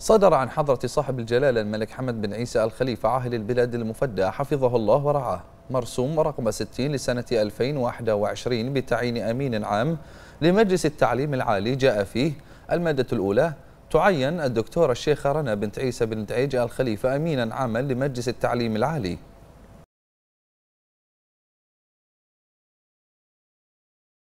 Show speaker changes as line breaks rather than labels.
صدر عن حضرة صاحب الجلالة الملك حمد بن عيسى الخليفة عاهل البلاد المفدى حفظه الله ورعاه مرسوم رقم 60 لسنة 2021 بتعيين أمين عام لمجلس التعليم العالي جاء فيه المادة الأولى تعين الدكتورة الشيخة رنا بنت عيسى بن عيج الخليفة أمينا عاما لمجلس التعليم العالي